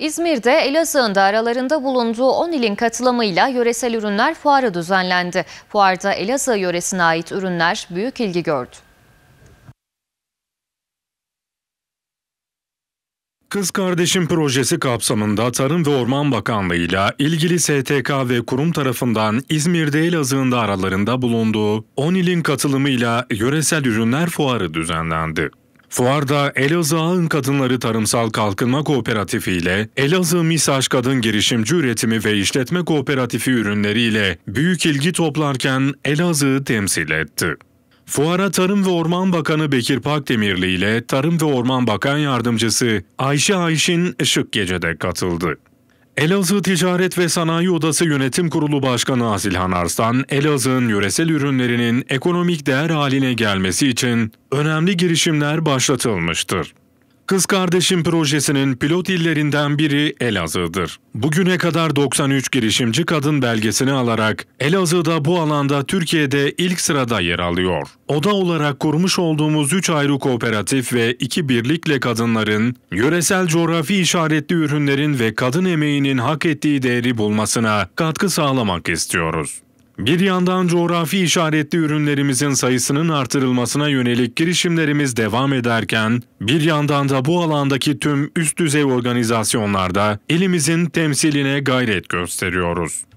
İzmir'de Elazığ'ın da aralarında bulunduğu 10 ilin katılımıyla yöresel ürünler fuarı düzenlendi. Fuarda Elazığ yöresine ait ürünler büyük ilgi gördü. Kız Kardeşim Projesi kapsamında Tarım ve Orman Bakanlığı ile ilgili STK ve kurum tarafından İzmir'de Elazığ'ın da aralarında bulunduğu 10 ilin katılımıyla yöresel ürünler fuarı düzenlendi. Fuarda Elazığ Ağın Kadınları Tarımsal Kalkınma Kooperatifi ile Elazığ Misaj Kadın Girişimci Üretimi ve İşletme Kooperatifi ürünleriyle büyük ilgi toplarken Elazığ'ı temsil etti. Fuara Tarım ve Orman Bakanı Bekir Pakdemirli ile Tarım ve Orman Bakan Yardımcısı Ayşe Ayşin Işık Gece'de katıldı. Elazığ Ticaret ve Sanayi Odası Yönetim Kurulu Başkanı Asilhan Arslan, Elazığ'ın yöresel ürünlerinin ekonomik değer haline gelmesi için önemli girişimler başlatılmıştır. Kız Kardeşim projesinin pilot illerinden biri Elazığ'dır. Bugüne kadar 93 girişimci kadın belgesini alarak Elazığ'da bu alanda Türkiye'de ilk sırada yer alıyor. Oda olarak kurmuş olduğumuz 3 ayrı kooperatif ve 2 birlikle kadınların yöresel coğrafi işaretli ürünlerin ve kadın emeğinin hak ettiği değeri bulmasına katkı sağlamak istiyoruz. Bir yandan coğrafi işaretli ürünlerimizin sayısının artırılmasına yönelik girişimlerimiz devam ederken, bir yandan da bu alandaki tüm üst düzey organizasyonlarda elimizin temsiline gayret gösteriyoruz.